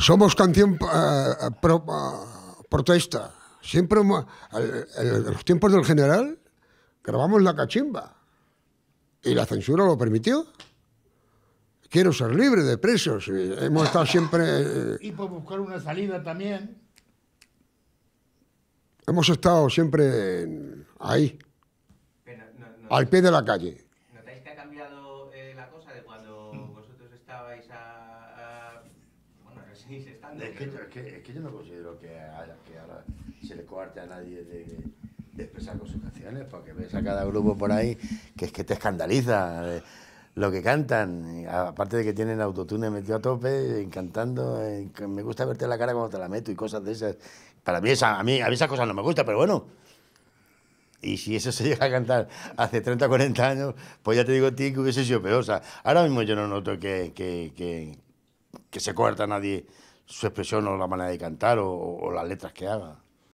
Somos canción eh, eh, protesta. Siempre, en los tiempos del general, grabamos la cachimba. Y la censura lo permitió. Quiero ser libre de presos. Hemos estado siempre... Eh, y por buscar una salida también. Hemos estado siempre ahí, al pie de la calle. ¿Notáis que ha cambiado la cosa de cuando vosotros estabais a es que, yo, no considero que, ahora se le coarte a nadie de, de expresar con sus canciones, porque ves a cada grupo por ahí que es que te escandaliza eh, lo que cantan. aparte de que tienen autotune metido a tope, cantando, eh, me gusta verte la cara cuando te la meto y cosas de esas. Para mí, esa, a, mí a esas cosas no me gustan, pero bueno. Y si eso se llega a cantar hace 30 o 40 años, pues ya te digo a ti que hubiese sido peor. ahora mismo yo no noto que, que que se corta a nadie su expresión o la manera de cantar o las letras que haga.